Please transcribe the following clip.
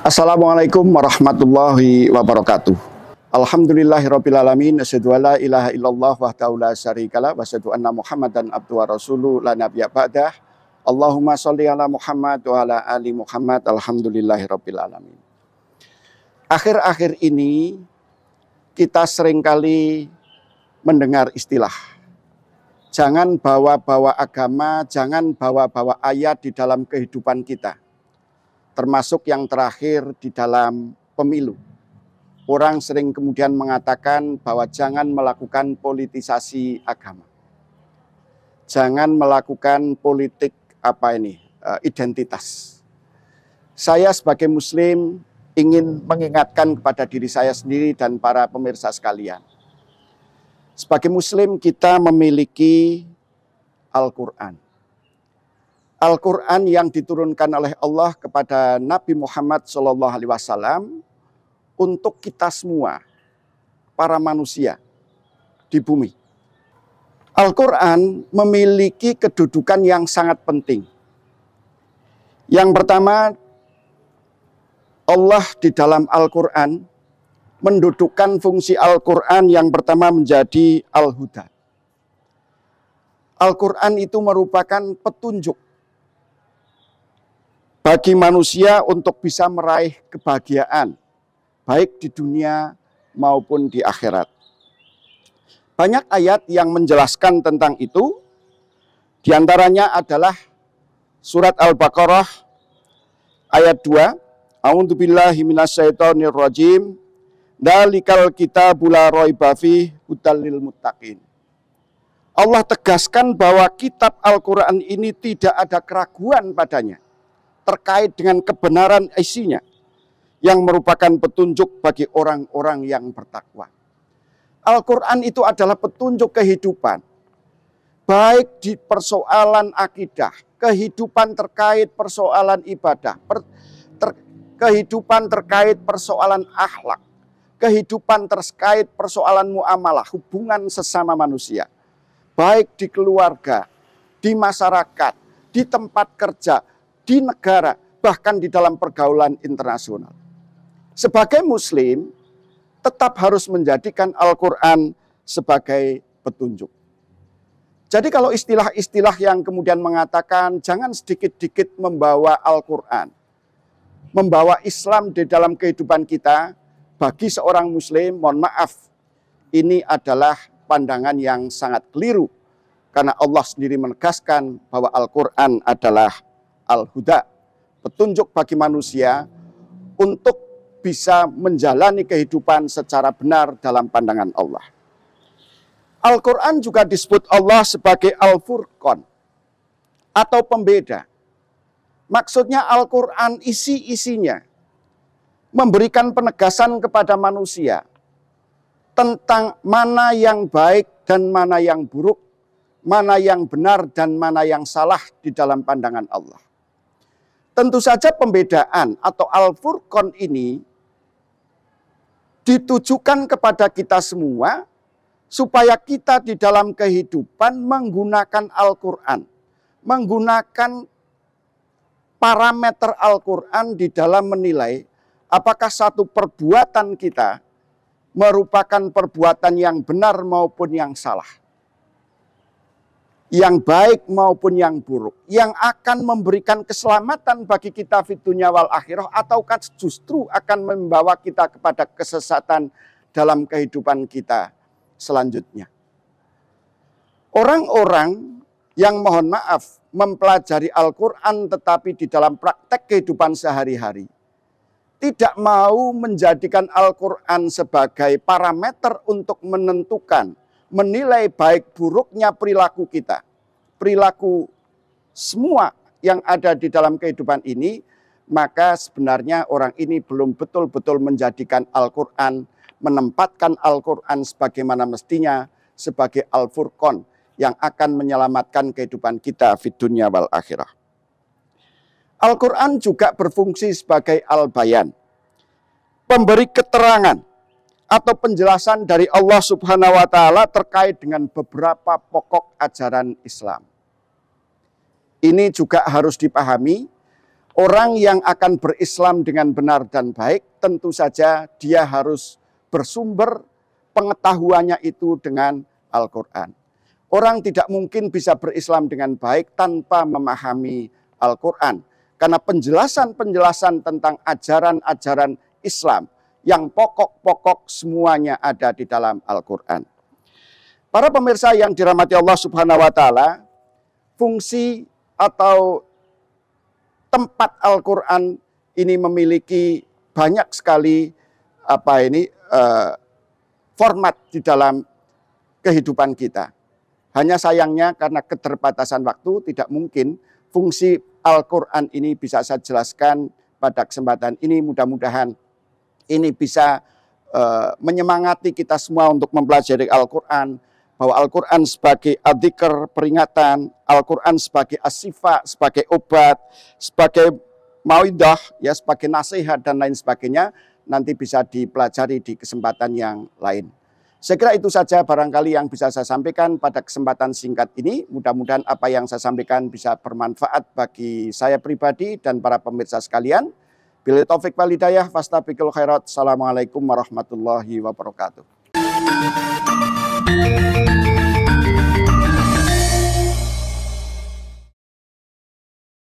Assalamualaikum warahmatullahi wabarakatuh. Alhamdulillahirrabbilalamin. Asyadu ala ilaha illallah wa ta'ala syarikala. Wa asyadu anna muhammadan abdu wa rasulu la nabiya ba'dah. Allahumma salli ala muhammad wa ala ali muhammad. Alhamdulillahirrabbilalamin. Akhir-akhir ini kita seringkali mendengar istilah. Jangan bawa-bawa agama, jangan bawa-bawa ayat di dalam kehidupan kita termasuk yang terakhir di dalam pemilu. Orang sering kemudian mengatakan bahwa jangan melakukan politisasi agama. Jangan melakukan politik apa ini, eh, identitas. Saya sebagai muslim ingin mengingatkan kepada diri saya sendiri dan para pemirsa sekalian. Sebagai muslim kita memiliki Al-Qur'an Al-Quran yang diturunkan oleh Allah kepada Nabi Muhammad SAW untuk kita semua, para manusia di bumi. Al-Quran memiliki kedudukan yang sangat penting. Yang pertama, Allah di dalam Al-Quran mendudukkan fungsi Al-Quran yang pertama menjadi Al-Huda. Al-Quran itu merupakan petunjuk bagi manusia untuk bisa meraih kebahagiaan, baik di dunia maupun di akhirat. Banyak ayat yang menjelaskan tentang itu, di antaranya adalah surat Al-Baqarah ayat 2, A'udzu billahi minasyaitonir rajim. Dalikal kita bula roy bafi utalil muttaqin. Allah tegaskan bahwa kitab Al-Qur'an ini tidak ada keraguan padanya terkait dengan kebenaran isinya yang merupakan petunjuk bagi orang-orang yang bertakwa. Al-Quran itu adalah petunjuk kehidupan, baik di persoalan akidah, kehidupan terkait persoalan ibadah, per, ter, kehidupan terkait persoalan akhlak, kehidupan terkait persoalan muamalah, hubungan sesama manusia, baik di keluarga, di masyarakat, di tempat kerja, di negara, bahkan di dalam pergaulan internasional. Sebagai muslim, tetap harus menjadikan Al-Quran sebagai petunjuk. Jadi kalau istilah-istilah yang kemudian mengatakan jangan sedikit-dikit membawa Al-Quran, membawa Islam di dalam kehidupan kita, bagi seorang muslim, mohon maaf, ini adalah pandangan yang sangat keliru. Karena Allah sendiri menegaskan bahwa Al-Quran adalah al-huda, petunjuk bagi manusia untuk bisa menjalani kehidupan secara benar dalam pandangan Allah. Al-Quran juga disebut Allah sebagai Al-Furqan atau pembeda. Maksudnya Al-Quran isi-isinya memberikan penegasan kepada manusia tentang mana yang baik dan mana yang buruk, mana yang benar dan mana yang salah di dalam pandangan Allah. Tentu saja pembedaan atau Al-Furqan ini ditujukan kepada kita semua supaya kita di dalam kehidupan menggunakan Al-Quran. Menggunakan parameter Al-Quran di dalam menilai apakah satu perbuatan kita merupakan perbuatan yang benar maupun yang salah yang baik maupun yang buruk, yang akan memberikan keselamatan bagi kita fitunya wal akhirah, ataukah justru akan membawa kita kepada kesesatan dalam kehidupan kita selanjutnya. Orang-orang yang mohon maaf mempelajari Al-Quran tetapi di dalam praktek kehidupan sehari-hari, tidak mau menjadikan Al-Quran sebagai parameter untuk menentukan menilai baik buruknya perilaku kita, perilaku semua yang ada di dalam kehidupan ini, maka sebenarnya orang ini belum betul-betul menjadikan Al-Quran, menempatkan Al-Quran sebagaimana mestinya, sebagai Al-Furqan yang akan menyelamatkan kehidupan kita di dunia wal akhirah. Al-Quran juga berfungsi sebagai Al-Bayan, pemberi keterangan atau penjelasan dari Allah Subhanahu wa taala terkait dengan beberapa pokok ajaran Islam. Ini juga harus dipahami, orang yang akan berislam dengan benar dan baik tentu saja dia harus bersumber pengetahuannya itu dengan Al-Qur'an. Orang tidak mungkin bisa berislam dengan baik tanpa memahami Al-Qur'an. Karena penjelasan-penjelasan tentang ajaran-ajaran Islam yang pokok-pokok semuanya ada di dalam Al-Quran. Para pemirsa yang dirahmati Allah Subhanahu wa Ta'ala, fungsi atau tempat Al-Quran ini memiliki banyak sekali apa ini eh, format di dalam kehidupan kita. Hanya sayangnya karena keterbatasan waktu tidak mungkin fungsi Al-Quran ini bisa saya jelaskan pada kesempatan ini mudah-mudahan ini bisa uh, menyemangati kita semua untuk mempelajari Al-Quran. Bahwa Al-Quran sebagai adikar peringatan, Al-Quran sebagai asifa, sebagai obat, sebagai mawidah, ya, sebagai nasihat dan lain sebagainya, nanti bisa dipelajari di kesempatan yang lain. Saya kira itu saja barangkali yang bisa saya sampaikan pada kesempatan singkat ini. Mudah-mudahan apa yang saya sampaikan bisa bermanfaat bagi saya pribadi dan para pemirsa sekalian. Bila taufik Fasta fastabiqil khairat. Assalamualaikum warahmatullahi wabarakatuh.